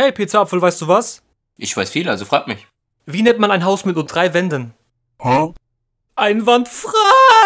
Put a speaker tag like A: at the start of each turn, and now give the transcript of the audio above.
A: Hey, Pizzaapfel, weißt du was? Ich weiß viel, also frag mich. Wie nennt man ein Haus mit nur drei Wänden?
B: Huh? Einwandfrei!